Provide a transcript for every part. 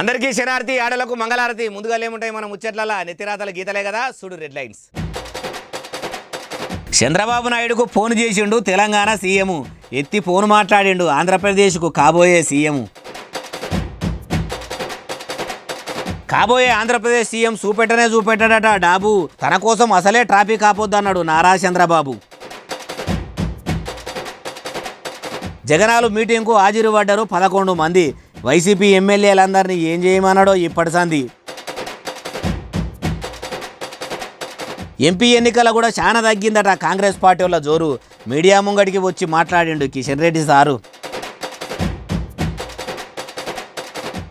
అందరికీ శనార్థి ఆడలకు మంగళారతి ముందుగా ఏముంటాయి మన ముచ్చట్ల నెత్తిరాతల గీతలే కదా చూడు రెడ్ లైన్స్ చంద్రబాబు నాయుడుకు ఫోన్ చేసిండు తెలంగాణ సీఎం ఎత్తి ఫోన్ మాట్లాడిండు ఆంధ్రప్రదేశ్కు కాబోయే సీఎం కాబోయే ఆంధ్రప్రదేశ్ సీఎం చూపెట్టనే చూపెట్టాడట డాబు తన కోసం అసలే ట్రాఫిక్ ఆపొద్దన్నాడు నారా చంద్రబాబు జగనాలు మీటింగ్కు పడ్డారు పదకొండు మంది వైసీపీ ఎమ్మెల్యేలందరినీ ఏం చేయమన్నాడో ఇప్పటి సంది ఎంపీ ఎన్నికల కూడా చాలా తగ్గిందట కాంగ్రెస్ పార్టీ వాళ్ళ జోరు మీడియా ముంగడికి వచ్చి మాట్లాడిండు Kishan Reddy sir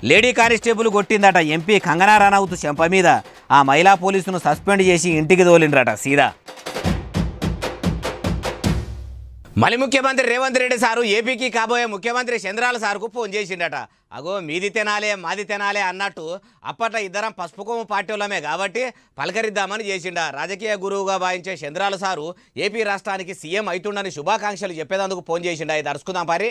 lady constable కొట్టిందట ఎంపీ కంగనా రనౌత్ చెంప మీద ఆ మహిళా పోలీసును సస్పెండ్ చేసి ఇంటికి తోలిండ్రట సీదా మళ్ళీ ముఖ్యమంత్రి రేవంత్ రెడ్డి సారు ఏపీకి కాబోయే ముఖ్యమంత్రి చంద్రాల సార్కు ఫోన్ చేసిండట అగో మీది తినాలే మాది తినాలే అన్నట్టు అప్పట్లో ఇద్దరం పసుపు కొమ్ము పార్టీలమే కాబట్టి పలకరిద్దామని చేసిండ రాజకీయ గురువుగా భావించే చంద్రాల సారు ఏపీ రాష్ట్రానికి సీఎం అవుతుండని శుభాకాంక్షలు చెప్పేదందుకు ఫోన్ చేసిండ అది అరుచుకుందాం పారి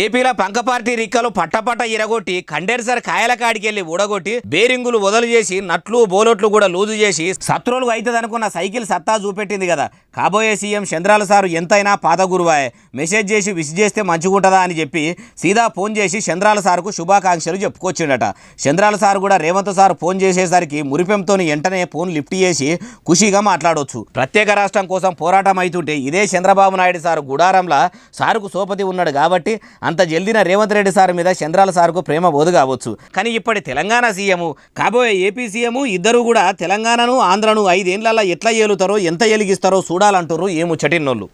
ఏపీలో పంక పార్టీ రిక్కలు పట్టపట్ట ఇరగొట్టి కండెన్సర్ కాయల కాడికి వెళ్లి ఊడగొట్టి బేరింగులు వదలు చేసి నట్లు బోలెట్లు కూడా లూజు చేసి సత్రోలు అవుతుంది అనుకున్న సైకిల్ సత్తా చూపెట్టింది కదా కాబోయే సీఎం చంద్రాల సారు ఎంతైనా గురువాయ్ మెసేజ్ చేసి విసి చేస్తే మంచిగుంటుందా అని చెప్పి సీదా ఫోన్ చేసి చంద్రాల సారుకు శుభాకాంక్షలు చెప్పుకొచ్చిండట చంద్రాల సారు కూడా రేవంత్ సారు ఫోన్ చేసేసరికి మురిపెంతో వెంటనే ఫోన్ లిఫ్ట్ చేసి ఖుషీగా మాట్లాడవచ్చు ప్రత్యేక రాష్ట్రం కోసం పోరాటం అవుతుంటే ఇదే చంద్రబాబు నాయుడు సారు గుడారంలా సారుకు సోపతి ఉన్నాడు కాబట్టి అంత జల్దిన రేవంత్ రెడ్డి సారు మీద చంద్రాల సారుకు ప్రేమ బోధు కావచ్చు కానీ ఇప్పటి తెలంగాణ సీఎం కాబోయే ఏపీ సీఎం ఇద్దరు కూడా తెలంగాణను ఆంధ్రను ఐదేళ్లలో ఎట్లా ఏలుతారో ఎంత ఎలిగిస్తారో చూడ చూడాలంటారు ఏము చటిన్నోళ్ళు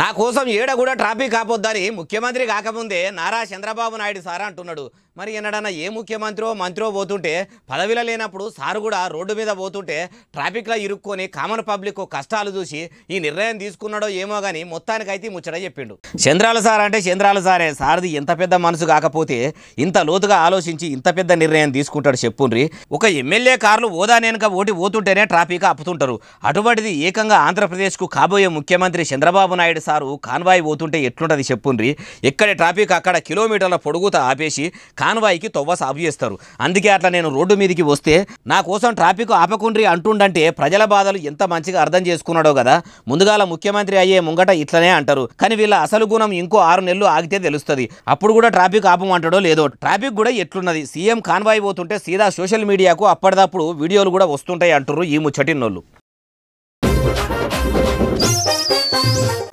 నా కోసం ఏడ కూడా ట్రాఫిక్ కాపోద్దని ముఖ్యమంత్రి కాకముందే నారా చంద్రబాబు నాయుడు సారా అంటున్నాడు మరి ఎన్నడన్నా ఏ ముఖ్యమంత్రో మంత్రో పోతుంటే పదవిలో లేనప్పుడు సారు కూడా రోడ్డు మీద పోతుంటే ట్రాఫిక్లో ఇరుక్కొని కామన్ పబ్లిక్ కష్టాలు చూసి ఈ నిర్ణయం తీసుకున్నాడో ఏమో కానీ మొత్తానికైతే ముచ్చట చెప్పిండు చంద్రాల సార్ అంటే చంద్రాల సారే సారది ఎంత పెద్ద మనసు కాకపోతే ఇంత లోతుగా ఆలోచించి ఇంత పెద్ద నిర్ణయం తీసుకుంటాడు చెప్పుండ్రి ఒక ఎమ్మెల్యే కార్లు ఓదా నేనక ఓటి పోతుంటేనే ట్రాఫిక్ ఆపుతుంటారు అటువంటిది ఏకంగా ఆంధ్రప్రదేశ్కు కాబోయే ముఖ్యమంత్రి చంద్రబాబు నాయుడు సారు కాన్వాయి పోతుంటే ఎట్లుంటుంది చెప్పుండ్రి ఎక్కడ ట్రాఫిక్ అక్కడ కిలోమీటర్ల పొడుగుత ఆపేసి కాన్వాయికి తొవ్వ సాగు చేస్తారు అందుకే అట్లా నేను రోడ్డు మీదకి వస్తే నా కోసం ట్రాఫిక్ ఆపకుండ్రి అంటుండంటే ప్రజల బాధలు ఎంత మంచిగా అర్థం చేసుకున్నాడో కదా ముందుగాల ముఖ్యమంత్రి అయ్యే ముంగట ఇట్లనే అంటారు కానీ వీళ్ళ అసలు గుణం ఇంకో ఆరు నెలలు ఆగితే తెలుస్తుంది అప్పుడు కూడా ట్రాఫిక్ ఆపమంటాడో లేదో ట్రాఫిక్ కూడా ఎట్లున్నది సీఎం కాన్వాయి పోతుంటే సీదా సోషల్ మీడియాకు అప్పటిదప్పుడు వీడియోలు కూడా వస్తుంటాయి అంటారు ఈ ముచ్చటిన్నోళ్ళు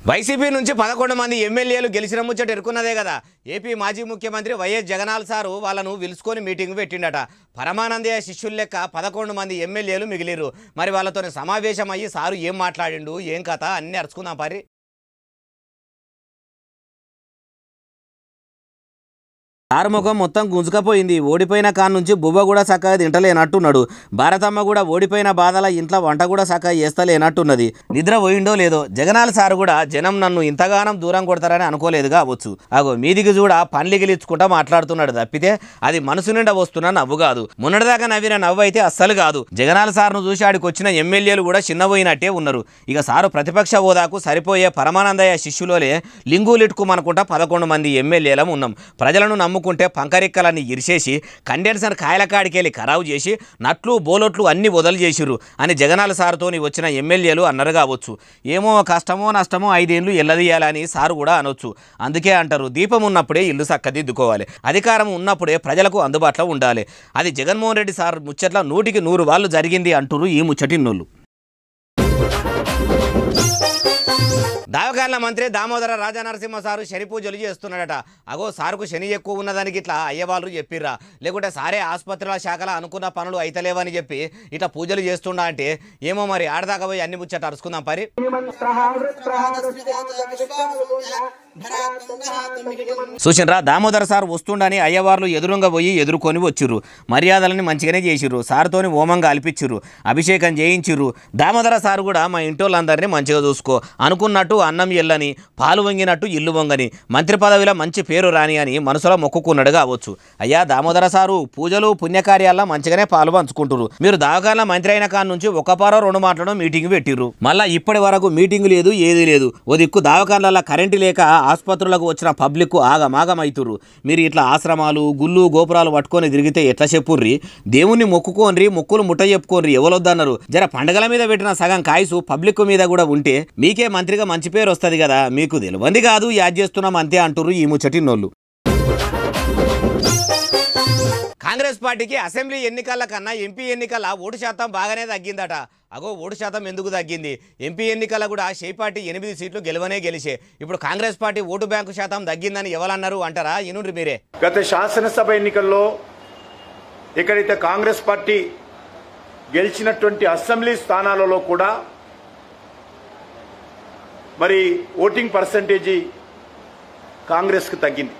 వైసీపీ నుంచి పదకొండు మంది ఎమ్మెల్యేలు గెలిచిన ముచ్చట ఎరుకున్నదే కదా ఏపీ మాజీ ముఖ్యమంత్రి వైఎస్ జగనాల్ సారు వాళ్ళను పిలుచుకొని మీటింగ్ పెట్టిండట పరమానందయ్య శిష్యుల లెక్క పదకొండు మంది ఎమ్మెల్యేలు మిగిలిరు మరి వాళ్ళతో సమావేశం అయ్యి సారు ఏం మాట్లాడిండు ఏం కథ అన్నీ అరుచుకుందాం పరి ఆరుముఖం మొత్తం గుంజుకపోయింది ఓడిపోయిన నుంచి బువ్వ కూడా చక్కగా తింటలేనట్టున్నాడు భారతమ్మ కూడా ఓడిపోయిన బాధల ఇంట్లో వంట కూడా చక్కగా చేస్తలేనట్టున్నది నిద్ర పోయిండో లేదో జగనాల సార్ కూడా జనం నన్ను ఇంతగానం దూరం కొడతారని అనుకోలేదుగా కావచ్చు అగో మీదికి చూడ పండ్లిగిలిచ్చుకుంటా మాట్లాడుతున్నాడు తప్పితే అది మనసు నిండా వస్తున్న నవ్వు కాదు మొన్నటిదాకా నవ్విన నవ్వు అయితే అస్సలు కాదు జగనాల సార్ను చూసి ఆడికి వచ్చిన ఎమ్మెల్యేలు కూడా చిన్నపోయినట్టే ఉన్నారు ఇక సారు ప్రతిపక్ష హోదాకు సరిపోయే పరమానందయ్య శిష్యులోనే లింగులిట్టుకోమనుకుంటా పదకొండు మంది ఎమ్మెల్యేలం ఉన్నాం ప్రజలను నమ్ము అమ్ముకుంటే పంకరిక్కలన్నీ ఇరిసేసి కండెన్సర్ కాయలకాడికి ఖరావు చేసి నట్లు బోలట్లు అన్నీ వదలు చేసిరు అని జగనాల సార్తో వచ్చిన ఎమ్మెల్యేలు అన్నారు కావచ్చు ఏమో కష్టమో నష్టమో ఐదేళ్లు ఎల్లదీయాలని సారు కూడా అనొచ్చు అందుకే అంటారు దీపం ఉన్నప్పుడే ఇల్లు చక్కదిద్దుకోవాలి అధికారం ఉన్నప్పుడే ప్రజలకు అందుబాటులో ఉండాలి అది జగన్మోహన్ రెడ్డి సార్ ముచ్చట్ల నూటికి నూరు వాళ్ళు జరిగింది అంటురు ఈ ముచ్చటి నోళ్ళు దావకాల మంత్రి దామోదర రాజా నరసింహ సారు శని పూజలు చేస్తున్నాడట అగో సార్కు శని ఎక్కువ ఉన్నదానికి ఇట్లా అయ్యవాళ్ళు చెప్పిర్రా లేకుంటే సారే ఆసుపత్రుల శాఖల అనుకున్న పనులు అయితలేవని చెప్పి ఇట్లా పూజలు చేస్తుండా అంటే ఏమో మరి ఆడదాకా పోయి అన్ని ముచ్చట అరుచుకుందాం పరి చూసినరా దామోదర సార్ వస్తుండని అయ్యవార్లు ఎదురుగా పోయి ఎదుర్కొని వచ్చిర్రు మర్యాదలని మంచిగానే చేసిర్రు సార్తోని హోమంగా అల్పించిర్రు అభిషేకం చేయించిర్రు దామోదర సార్ కూడా మా ఇంటి మంచిగా చూసుకో అనుకున్నట్టు వంగినట్టు అన్నం ఎల్లని పాలు వంగినట్టు ఇల్లు వంగని మంత్రి పదవిలో మంచి పేరు రాని అని మనసులో మొక్కుకున్నాడు కావచ్చు అయ్యా దామోదర సారు పూజలు పుణ్యకార్యాల్లో మంచిగానే పాలు పంచుకుంటురు మీరు దావకాల మంత్రి అయిన కాడ నుంచి ఒక పారో రెండు మాటలను మీటింగ్ పెట్టిర్రు మళ్ళీ ఇప్పటి వరకు మీటింగ్ లేదు ఏది లేదు ఓ దిక్కు దావకాల కరెంటు లేక ఆసుపత్రులకు వచ్చిన పబ్లిక్ ఆగమాగమవుతురు మీరు ఇట్లా ఆశ్రమాలు గుళ్ళు గోపురాలు పట్టుకొని తిరిగితే ఎట్లా చెప్పుర్రి దేవుణ్ణి మొక్కుకోనరి మొక్కులు ముట్ట చెప్పుకోనరి ఎవరొద్దన్నారు జర పండగల మీద పెట్టిన సగం కాయసు పబ్లిక్ మీద కూడా ఉంటే మీకే మంత్రిగా మంచి మంచి పేరు వస్తుంది కదా మీకు తెలివంది కాదు యాడ్ చేస్తున్నాం అంతే అంటుర్రు ఈ ముచ్చటినోళ్ళు కాంగ్రెస్ పార్టీకి అసెంబ్లీ ఎన్నికల కన్నా ఎంపీ ఎన్నికల ఓటు శాతం బాగానే తగ్గిందట అగో ఓటు శాతం ఎందుకు తగ్గింది ఎంపీ ఎన్నికల కూడా షే పార్టీ ఎనిమిది సీట్లు గెలవనే గెలిచే ఇప్పుడు కాంగ్రెస్ పార్టీ ఓటు బ్యాంకు శాతం తగ్గిందని ఎవరన్నారు అంటారా ఇనుండ్రి మీరే గత శాసనసభ ఎన్నికల్లో ఎక్కడైతే కాంగ్రెస్ పార్టీ గెలిచినటువంటి అసెంబ్లీ స్థానాలలో కూడా మరి ఓటింగ్ పర్సంటేజీ కాంగ్రెస్కి తగ్గింది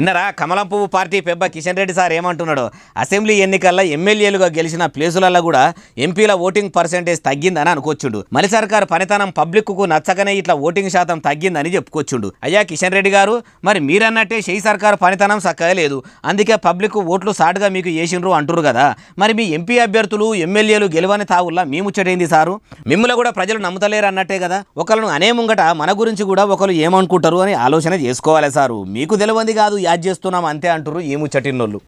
ఇన్నరా కమలం పువ్వు పార్టీ పెబ్బ కిషన్ రెడ్డి సార్ ఏమంటున్నాడు అసెంబ్లీ ఎన్నికల్లో ఎమ్మెల్యేలుగా గెలిచిన ప్లేసులలో కూడా ఎంపీల ఓటింగ్ పర్సెంటేజ్ తగ్గిందని అనుకోవచ్చుండు మలి సర్కార్ పనితనం పబ్లిక్కు నచ్చకనే ఇట్లా ఓటింగ్ శాతం తగ్గిందని చెప్పుకోవచ్చుండు అయ్యా కిషన్ రెడ్డి గారు మరి మీరన్నట్టే షెయ్ సర్కార్ పనితనం లేదు అందుకే పబ్లిక్ ఓట్లు సాటుగా మీకు వేసిండ్రు అంటురు కదా మరి మీ ఎంపీ అభ్యర్థులు ఎమ్మెల్యేలు గెలవని తావుల్లా మీ ముచ్చటైంది సారు మిమ్మల్ని కూడా ప్రజలు నమ్ముతలేరు అన్నట్టే కదా ఒకళ్ళను అనే ముంగట మన గురించి కూడా ఒకరు ఏమనుకుంటారు అని ఆలోచన చేసుకోవాలి సారు మీకు తెలియంది కాదు యాడ్ చేస్తున్నాం అంతే అంటారు చటిన్నోళ్ళు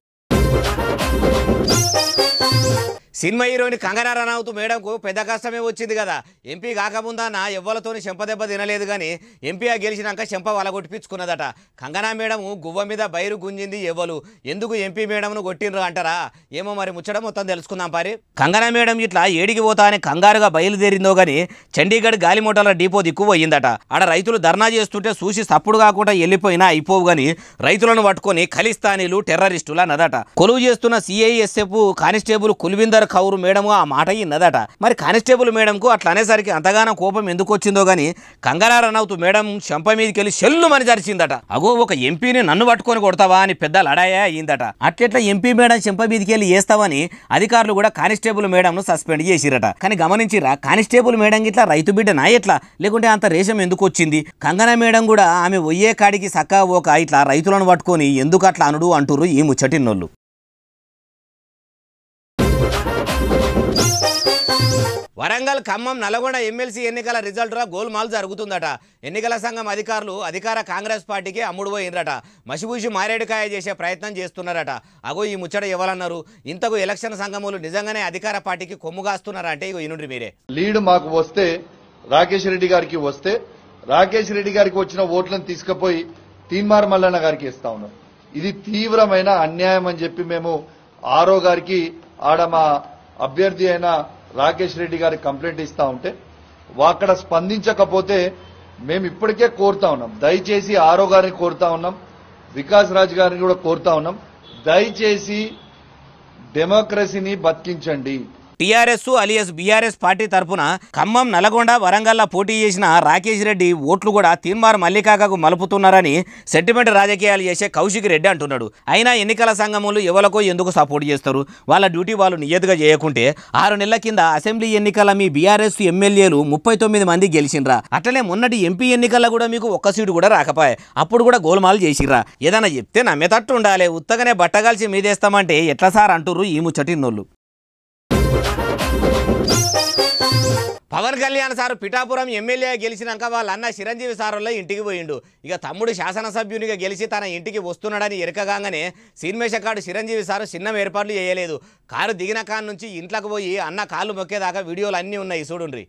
సినిమా హీరోయిన్ కంగనా రనౌత్ మేడంకు పెద్ద కష్టమే వచ్చింది కదా ఎంపీ కాకముందాన ఎవ్వలతోని చెంపదెబ్బ తినలేదు కానీ ఎంపీగా గెలిచినాక చెంప వలగొట్టిపించుకున్నదట కంగనా మేడం గువ్వ మీద బయరు గుంజింది ఎవ్వలు ఎందుకు ఎంపీ మేడంను కొట్టినరు అంటారా ఏమో మరి ముచ్చడం మొత్తం తెలుసుకుందాం పారి కంగనా మేడం ఇట్లా ఏడికి పోతా అని కంగారుగా బయలుదేరిందో కానీ చండీగఢ్ గాలిమోటార్ల డిపో దిక్కు పోయిందట ఆడ రైతులు ధర్నా చేస్తుంటే చూసి తప్పుడు కాకుండా వెళ్ళిపోయినా అయిపోవు కానీ రైతులను పట్టుకొని ఖలిస్తానీలు టెర్రరిస్టులు అన్నదట కొలువు చేస్తున్న CISF constable Kulwinder Kaur madam ఆ మాట అయ్యిందట మరి కానిస్టేబుల్ మేడంకు అట్లా అనేసరికి అంతగానో కోపం ఎందుకు వచ్చిందో గాని కంగనా రనౌత్ మేడం చెంప మీదకెళ్ళి షెల్లు మని జరిచిందట అగో ఒక ఎంపీని నన్ను పట్టుకొని కొడతావా అని పెద్ద లడాయా అయిందట అట్లెట్లా ఎంపీ మేడం చెంప వెళ్ళి వేస్తావని అధికారులు కూడా కానిస్టేబుల్ మేడంను సస్పెండ్ చేసిరట కానీ గమనించిరా కానిస్టేబుల్ మేడం ఇట్లా రైతు బిడ్డ నా ఎట్లా లేకుంటే అంత రేషం ఎందుకు వచ్చింది కంగనా మేడం కూడా ఆమె ఒయ్యే కాడికి సక్క ఒక ఇట్లా రైతులను పట్టుకొని ఎందుకు అట్లా అనుడు అంటురు ఈ ముచ్చటిన్నోళ్ళు వరంగల్ ఖమ్మం నల్గొండ ఎమ్మెల్సీ ఎన్నికల రిజల్ట్లో గోల్మాల్ జరుగుతుందట ఎన్నికల సంఘం అధికారులు అధికార కాంగ్రెస్ పార్టీకి పోయిందట మసిబూసి మారేడుకాయ చేసే ప్రయత్నం చేస్తున్నారట అగో ఈ ముచ్చట ఇవ్వాలన్నారు ఇంతకు ఎలక్షన్ సంఘములు నిజంగానే అధికార పార్టీకి కొమ్ముగాస్తున్నారా అంటే ఇగో ఇనుండ్రి మీరే లీడ్ మాకు వస్తే రాకేష్ రెడ్డి గారికి వస్తే రాకేష్ రెడ్డి గారికి వచ్చిన ఓట్లను తీసుకుపోయి తీన్మార్ మల్లన్న గారికి ఇస్తా ఉన్నాం ఇది తీవ్రమైన అన్యాయం అని చెప్పి మేము ఆరో గారికి ఆడ మా అభ్యర్థి అయిన రాకేష్ రెడ్డి గారికి కంప్లైంట్ ఇస్తా ఉంటే అక్కడ స్పందించకపోతే మేము ఇప్పటికే కోరుతా ఉన్నాం దయచేసి ఆరో గారిని కోరుతా ఉన్నాం వికాస్ రాజు గారిని కూడా కోరుతా ఉన్నాం దయచేసి డెమోక్రసీని బతికించండి టీఆర్ఎస్ అలియస్ బీఆర్ఎస్ పార్టీ తరఫున ఖమ్మం నల్గొండ వరంగల్లో పోటీ చేసిన రాకేష్ రెడ్డి ఓట్లు కూడా తీన్మార్ మల్లికాకకు మలుపుతున్నారని సెంటిమెంట్ రాజకీయాలు చేసే కౌశిక్ రెడ్డి అంటున్నాడు అయినా ఎన్నికల సంఘములు ఎవరికో ఎందుకు సపోర్ట్ చేస్తారు వాళ్ళ డ్యూటీ వాళ్ళు నియతగా చేయకుంటే ఆరు నెలల కింద అసెంబ్లీ ఎన్నికల మీ బీఆర్ఎస్ ఎమ్మెల్యేలు ముప్పై తొమ్మిది మంది గెలిచినరా అట్లనే మొన్నటి ఎంపీ ఎన్నికల్లో కూడా మీకు ఒక్క సీటు కూడా రాకపోయే అప్పుడు కూడా గోల్మాలు చేసిర్రా ఏదైనా చెప్తే నమ్మేటట్టు ఉండాలి ఉత్తగనే బట్టగాల్చి మీదేస్తామంటే ఎట్లా సార్ అంటురు ఈ నోళ్ళు పవన్ కళ్యాణ్ సార్ పిఠాపురం ఎమ్మెల్యే గెలిచినాక వాళ్ళ అన్న చిరంజీవి సారుల్లో ఇంటికి పోయిండు ఇక తమ్ముడు శాసనసభ్యునిగా గెలిచి తన ఇంటికి వస్తున్నాడని ఎరకగానే సీన్మేషకాడు చిరంజీవి సారు చిన్న ఏర్పాట్లు చేయలేదు కారు దిగిన కాడ నుంచి ఇంట్లోకి పోయి అన్న కాళ్ళు మొక్కేదాకా వీడియోలు అన్నీ ఉన్నాయి చూడుండ్రి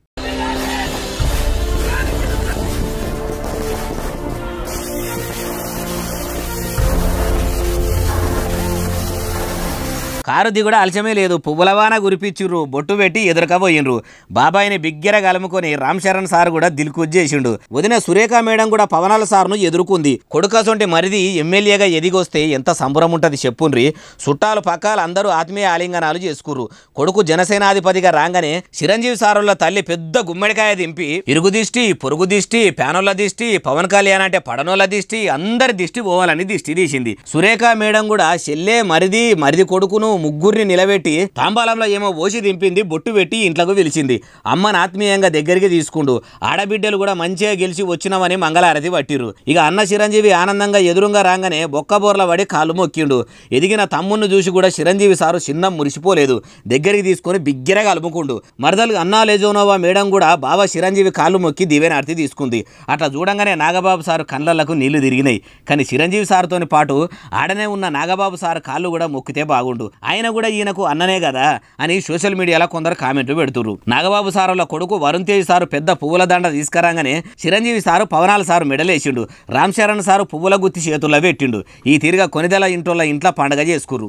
కారు కూడా అలచమే లేదు పువ్వులవాన గురిపించుర్రు బొట్టు పెట్టి ఎదురకబోయినరు బాబాయిని బిగ్గర కలుముకొని రామ్ చరణ్ సార్ కూడా దిల్కుజ్జేసిండు చేసిండు వదిన సురేఖ మేడం కూడా పవనాల సార్ను ఎదుర్కొంది కొడుకసొంటి మరిది ఎమ్మెల్యేగా ఎదిగొస్తే ఎంత సంబరం ఉంటుంది చెప్పుండ్రి చుట్టాలు పక్కాలు అందరూ ఆత్మీయ ఆలింగనాలు చేసుకుర్రు కొడుకు జనసేనాధిపతిగా రాగానే చిరంజీవి సారుల తల్లి పెద్ద గుమ్మడికాయ దింపి ఇరుగు దిష్టి పొరుగు దిష్టి ప్యానోళ్ళ దిష్టి పవన్ కళ్యాణ్ అంటే పడనుల దిష్టి అందరి దిష్టి పోవాలని దిష్టి తీసింది సురేఖ మేడం కూడా చెల్లే మరిది మరిది కొడుకును ముగ్గురిని నిలబెట్టి తాంబాలంలో ఏమో ఓసి దింపింది బొట్టు పెట్టి ఇంట్లోకి పిలిచింది అమ్మను ఆత్మీయంగా దగ్గరికి తీసుకుండు ఆడబిడ్డలు కూడా మంచిగా గెలిచి వచ్చినామని మంగళారతి పట్టిరు ఇక అన్న చిరంజీవి ఆనందంగా ఎదురుగా రాగానే బొక్కబోర్ల పడి కాలు మొక్కిండు ఎదిగిన తమ్ముణ్ణి చూసి కూడా చిరంజీవి సారు చిన్న మురిసిపోలేదు దగ్గరికి తీసుకొని బిగ్గరగా అలుముకుండు మరదలు అన్నా లేజోనోవా మేడం కూడా బాబా చిరంజీవి కాళ్ళు మొక్కి దివ్యనార్తి తీసుకుంది అట్లా చూడంగానే నాగబాబు సారు కళ్ళలకు నీళ్లు తిరిగినాయి కానీ చిరంజీవి సార్తో పాటు ఆడనే ఉన్న నాగబాబు సార్ కాళ్ళు కూడా మొక్కితే బాగుండు ఆయన కూడా ఈయనకు అన్ననే కదా అని సోషల్ మీడియాలో కొందరు కామెంట్లు పెడుతురు నాగబాబు సారుల కొడుకు వరుణ్ తేజ్ సారు పెద్ద పువ్వుల దండ తీసుకురాగానే చిరంజీవి సారు పవనాల సారు మెడలేసిండు రామ్ చరణ్ సారు పువ్వుల గుత్తి చేతుల్లో పెట్టిండు ఈ తీరుగా కొనిదెల ఇంట్లో ఇంట్లో పండగ చేసుకురు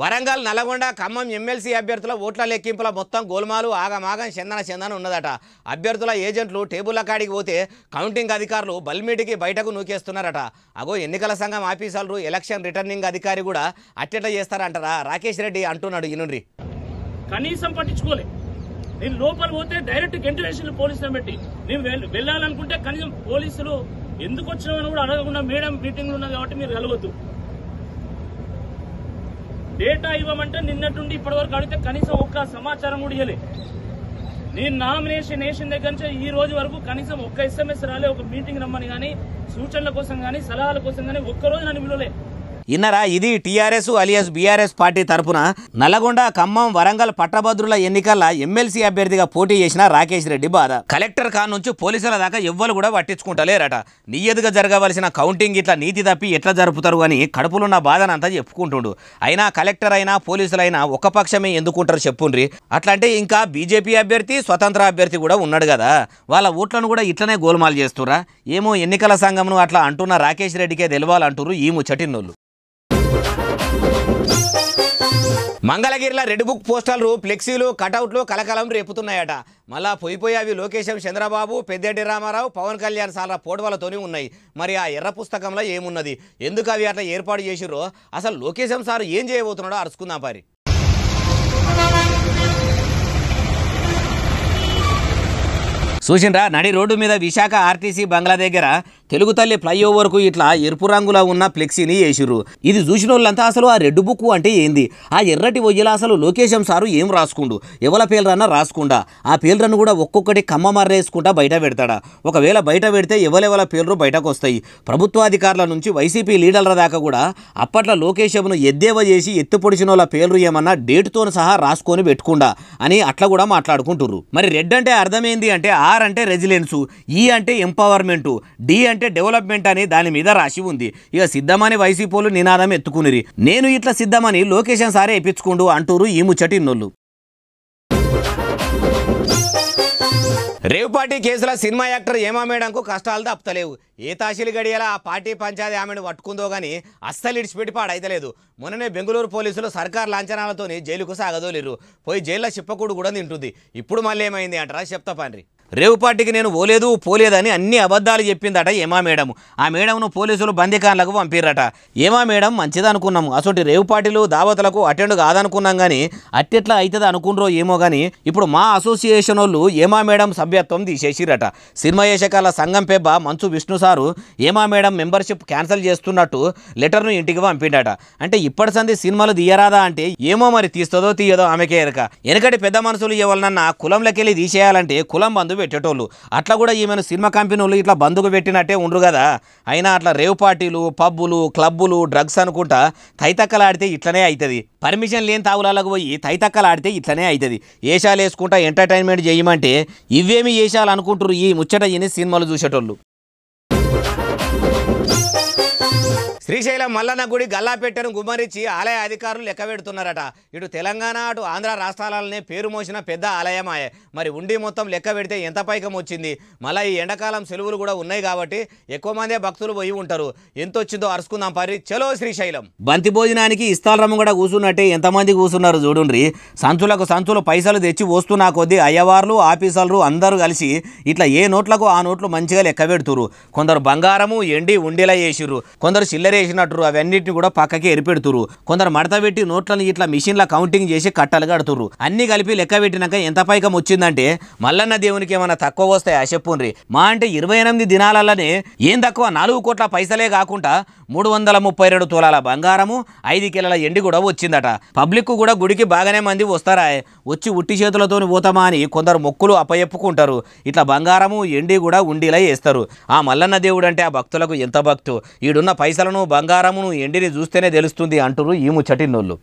వరంగల్ నల్గొండ ఖమ్మం ఎమ్మెల్సీ అభ్యర్థుల ఓట్ల లెక్కింపుల మొత్తం గోల్మాలు ఆగమాగం చందన చందన ఉన్నదట అభ్యర్థుల ఏజెంట్లు టేబుల్ల కాడికి పోతే కౌంటింగ్ అధికారులు బల్మీటికి బయటకు నూకేస్తున్నారట అగో ఎన్నికల సంఘం ఆఫీసర్లు ఎలక్షన్ రిటర్నింగ్ అధికారి కూడా అట్టెట చేస్తారంటారా రాకేష్ రెడ్డి అంటున్నాడు ఇనుండ్రి కనీసం పట్టించుకోలే నేను లోపల పోతే డైరెక్ట్ వెంటిలేషన్ పోలీసులను పెట్టి నేను వెళ్ళాలనుకుంటే కనీసం పోలీసులు ఎందుకు వచ్చినామని కూడా అడగకుండా మేడం మీటింగ్లు ఉన్నాయి కాబట్టి మీరు వెళ్ళవద్దు డేటా ఇవ్వమంటే నిన్నటి ఇప్పటి వరకు అడిగితే కనీసం ఒక్క సమాచారం కూడా ఇవ్వలే నేను నామినేషన్ వేసిన దగ్గర నుంచి ఈ రోజు వరకు కనీసం ఒక్క ఎస్ఎంఎస్ రాలే ఒక మీటింగ్ రమ్మని కానీ సూచనల కోసం కానీ సలహాల కోసం కానీ ఒక్కరోజు నన్ను విలువలే ఇన్నరా ఇది టీఆర్ఎస్ అలియాస్ బీఆర్ఎస్ పార్టీ తరపున నల్గొండ ఖమ్మం వరంగల్ పట్టభద్రుల ఎన్నికల ఎమ్మెల్సీ అభ్యర్థిగా పోటీ చేసిన రాకేష్ రెడ్డి బాధ కలెక్టర్ కా నుంచి పోలీసుల దాకా ఎవ్వరు కూడా పట్టించుకుంటలేరట నియ్యదిగా జరగవలసిన కౌంటింగ్ ఇట్లా నీతి తప్పి ఎట్లా జరుపుతారు అని కడుపులున్న బాధనంతా చెప్పుకుంటుండు అయినా కలెక్టర్ అయినా పోలీసులైనా ఒక పక్షమే ఎందుకుంటారు చెప్పుండ్రి అట్లాంటే ఇంకా బీజేపీ అభ్యర్థి స్వతంత్ర అభ్యర్థి కూడా ఉన్నాడు కదా వాళ్ళ ఓట్లను కూడా ఇట్లనే గోల్మాల్ చేస్తురా ఏమో ఎన్నికల సంఘంను అట్లా అంటున్న రాకేష్ రెడ్డికే తెలవాలంటురు ఈ ముచ్చటి మంగళగిరిలో రెడ్ బుక్ పోస్టర్లు ఫ్లెక్సీలు కటౌట్లు కలకలం రేపుతున్నాయట మళ్ళా పోయిపోయి అవి లోకేశం చంద్రబాబు పెద్దెడ్డి రామారావు పవన్ కళ్యాణ్ సార్ల పోటవాళ్ళతోనే ఉన్నాయి మరి ఆ ఎర్ర పుస్తకంలో ఏమున్నది ఎందుకు అవి అట్లా ఏర్పాటు చేసిరో అసలు లోకేశం సార్ ఏం చేయబోతున్నాడో అరుచుకుందాం పారి చూసిండ్రా నడి రోడ్డు మీద విశాఖ ఆర్టీసీ బంగ్లా దగ్గర తెలుగు తల్లి ఫ్లైఓవర్కు ఇట్లా ఎరుపు రంగులో ఉన్న ఫ్లెక్సీని వేసిర్రు ఇది చూసిన వాళ్ళంతా అసలు ఆ రెడ్ బుక్ అంటే ఏంది ఆ ఎర్రటి వయ్యలా అసలు లోకేశం సారు ఏం రాసుకుండు ఎవల పేలరన్న రాసుకుండా ఆ పేర్లను కూడా ఒక్కొక్కటి కమ్మ మర్రేసుకుంటా బయట పెడతాడా ఒకవేళ బయట పెడితే ఎవలెవల పేలరు బయటకు వస్తాయి ప్రభుత్వాధికారుల నుంచి వైసీపీ లీడర్ల దాకా కూడా అప్పట్లో లోకేశంను ఎద్దేవా చేసి ఎత్తు పొడిచిన వాళ్ళ పేలరు ఏమన్నా డేట్తో సహా రాసుకొని పెట్టుకుండా అని అట్లా కూడా మాట్లాడుకుంటుర్రు మరి రెడ్ అంటే అర్థమైంది అంటే ఆర్ అంటే రెజిలెన్సు ఈ అంటే ఎంపవర్మెంటు డి అంటే అంటే డెవలప్మెంట్ అని దాని మీద రాసి ఉంది ఇక సిద్ధమని వైసీపోలు నినాదం ఎత్తుకునిరి నేను ఇట్లా సిద్ధమని లొకేషన్ సారే ఇప్పించుకుండు అంటూరు ఈ ముచ్చటి నొల్లు రేవుపాటి కేసులో సినిమా యాక్టర్ ఏమా మేడంకు కష్టాలు తప్పలేవు ఏ తాసీలు గడియలా ఆ పార్టీ పంచాయతీ ఆమెను పట్టుకుందో కానీ అస్సలు ఇడిచిపెట్టి పాడైతలేదు మొన్ననే బెంగళూరు పోలీసులు సర్కార్ లాంఛనాలతోని జైలుకు సాగదోలేరు పోయి జైల్లో చిప్పకూడు కూడా తింటుంది ఇప్పుడు మళ్ళీ ఏమైంది అంటారా చెప్తా పండ్రి రేవు నేను పోలేదు పోలేదని అన్ని అబద్ధాలు చెప్పిందట ఏమా మేడం ఆ మేడంను పోలీసులు బందికాన్లకు పంపిరట ఏమా మేడం మంచిదనుకున్నాము అసలు రేవు పార్టీలు దావతలకు అటెండ్ కాదనుకున్నాం కానీ అట్టెట్లా అవుతుంది అనుకుండ్రో ఏమో కానీ ఇప్పుడు మా అసోసియేషన్ వాళ్ళు ఏమా మేడం సభ్యత్వం తీసేసిరట సినిమాయేషకాల సంఘం పెబ్బ మంచు విష్ణు సారు ఏమా మేడం మెంబర్షిప్ క్యాన్సిల్ చేస్తున్నట్టు లెటర్ను ఇంటికి పంపిండట అంటే ఇప్పటి సంది సినిమాలు తీయరాదా అంటే ఏమో మరి తీస్తుందో తీయదో ఆమెకే ఎరక వెనకటి పెద్ద మనుషులు ఎవరినన్నా కులంలోకెళ్ళి తీసేయాలంటే కులం బంధు పెట్టేటోళ్ళు అట్లా కూడా ఈమెను సినిమా కంపెనీ వాళ్ళు ఇట్లా బంధుకు పెట్టినట్టే ఉండరు కదా అయినా అట్లా రేవ్ పార్టీలు పబ్బులు క్లబ్బులు డ్రగ్స్ అనుకుంటా తైతక్కలాడితే ఇట్లనే అవుతుంది పర్మిషన్ లేని తావులాలకు పోయి తైతక్కలు ఆడితే ఇట్లనే అవుతుంది ఏషాలు వేసుకుంటా ఎంటర్టైన్మెంట్ చేయమంటే ఇవేమి ఏషాలు అనుకుంటారు ఈ ముచ్చట ఈయన సినిమాలు చూసేటోళ్ళు శ్రీశైలం మల్లన్న గుడి గల్లాపెట్టెను గుమ్మరించి ఆలయ అధికారులు పెడుతున్నారట ఇటు తెలంగాణ అటు ఆంధ్ర రాష్ట్రాలనే పేరు మోసిన పెద్ద ఆలయమాయే మరి ఉండి మొత్తం లెక్క పెడితే ఎంత పైకం వచ్చింది మళ్ళీ ఈ ఎండాకాలం సెలవులు కూడా ఉన్నాయి కాబట్టి ఎక్కువ మందే భక్తులు పోయి ఉంటారు ఎంత వచ్చిందో అరుచుకుందాం పరి చలో శ్రీశైలం బంతి భోజనానికి ఇస్తాలరమ్మ కూడా కూర్చున్నట్టే ఎంతమంది కూర్చున్నారు చూడుండ్రి సంచులకు సంచులు పైసలు తెచ్చి వస్తున్నా కొద్దీ అయ్యవార్లు ఆఫీసర్లు అందరూ కలిసి ఇట్లా ఏ నోట్లకు ఆ నోట్లు మంచిగా లెక్క కొందరు బంగారము ఎండి ఉండేలా చేసిర్రు కొందరు చిల్లరే వేసినట్టు అవన్నిటిని కూడా పక్కకి ఎరిపెడుతురు కొందరు మడత పెట్టి నోట్లను ఇట్లా మిషన్ల కౌంటింగ్ చేసి కట్టలు కడుతురు అన్ని కలిపి లెక్క పెట్టినాక ఎంత పైకం వచ్చిందంటే మల్లన్న దేవునికి ఏమైనా తక్కువ వస్తాయా చెప్పుండ్రి మా అంటే ఇరవై ఎనిమిది దినాలలోనే ఏం తక్కువ నాలుగు కోట్ల పైసలే కాకుండా మూడు వందల ముప్పై రెండు తులాల బంగారము ఐదు కిలోల ఎండి కూడా వచ్చిందట పబ్లిక్ కూడా గుడికి బాగానే మంది వస్తారా వచ్చి ఉట్టి చేతులతో పోతామా అని కొందరు మొక్కులు అప్పయెప్పుకుంటారు ఇట్లా బంగారము ఎండి కూడా ఉండిలా వేస్తారు ఆ మల్లన్న దేవుడు అంటే ఆ భక్తులకు ఎంత భక్తు ఈడున్న పైసలను బంగారమును ఎండిని చూస్తేనే తెలుస్తుంది అంటారు ఈ ముచ్చటిన్నోళ్ళు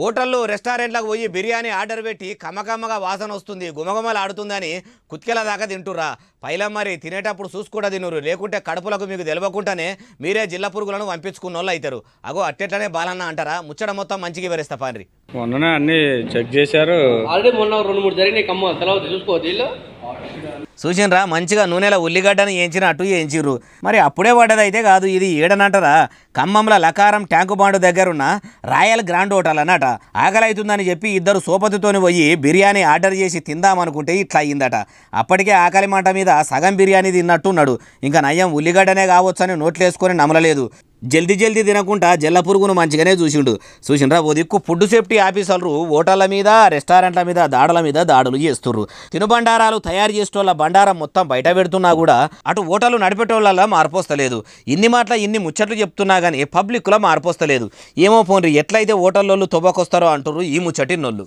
హోటల్లో రెస్టారెంట్లకు పోయి బిర్యానీ ఆర్డర్ పెట్టి కమకమ్మగా వాసన వస్తుంది గుమగుమలు ఆడుతుందని కుత్కెల దాకా తింటుర్రా పైలం మరి తినేటప్పుడు చూసుకుంటా తినరు లేకుంటే కడుపులకు మీకు తెలవకుండానే మీరే జిల్ల పురుగులను పంపించుకున్న వాళ్ళు అవుతారు అగో అట్టెట్లనే బాలన్న అంటారా ముచ్చట మొత్తం మంచిగా వివరిస్తా పాన్రీ మొన్ననే అన్ని చెక్ చేశారు ఆల్రెడీ మొన్న రెండు మూడు జరిగినాయి కమ్మ తర్వాత చూసుకోవద్దు మంచిగా నూనెల ఉల్లిగడ్డను ఏంచిన అటు ఏంచిర్రు మరి అప్పుడే అయితే కాదు ఇది ఏడనంటరా ఖమ్మంల లకారం ట్యాంకు బాండు దగ్గరున్న రాయల్ గ్రాండ్ హోటల్ అన్నట ఆకలి చెప్పి ఇద్దరు సోపతితోని పోయి బిర్యానీ ఆర్డర్ చేసి తిందామనుకుంటే ఇట్లా అయిందట అప్పటికే ఆకలి మంట మీద సగం బిర్యానీ తిన్నట్టున్నాడు ఇంకా నయం ఉల్లిగడ్డనే కావచ్చు కావచ్చని నోట్లేసుకొని నమలలేదు జల్దీ జల్దీ తినకుండా జల్ల పురుగును మంచిగానే చూసిండు చూసిండ్రా ఓ దిక్కు ఫుడ్ సేఫ్టీ ఆఫీసర్లు హోటళ్ళ మీద రెస్టారెంట్ల మీద దాడుల మీద దాడులు చేస్తున్నారు తినుబండారాలు తయారు చేసేటోళ్ళ బండారం మొత్తం బయట పెడుతున్నా కూడా అటు హోటళ్ళు నడిపేటోళ్ళ మార్పొస్తలేదు ఇన్ని మాటల ఇన్ని ముచ్చట్లు చెప్తున్నా కానీ పబ్లిక్లో మార్పొస్తలేదు ఏమో పోన్రి ఎట్లయితే హోటల్లో తోబకొస్తారో అంటురు ఈ ముచ్చటి నొల్లు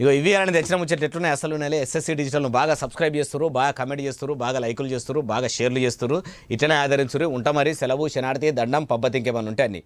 ఇగో ఇవి అని తెచ్చిన ముచ్చట్టు ఎట్లున్నాయి అసలు నేలే ఎస్ఎస్సీ డిజిటల్ను బాగా సబ్స్క్రైబ్ చేస్తారు బాగా కమెంట్ చేస్తారు బాగా లైకులు చేస్తారు బాగా షేర్లు చేస్తారు ఇట్లనే ఆదరించరు ఉంటమరి మరి సెలవు శనాడితే దండం పబ్బతింకేమని ఉంటాయి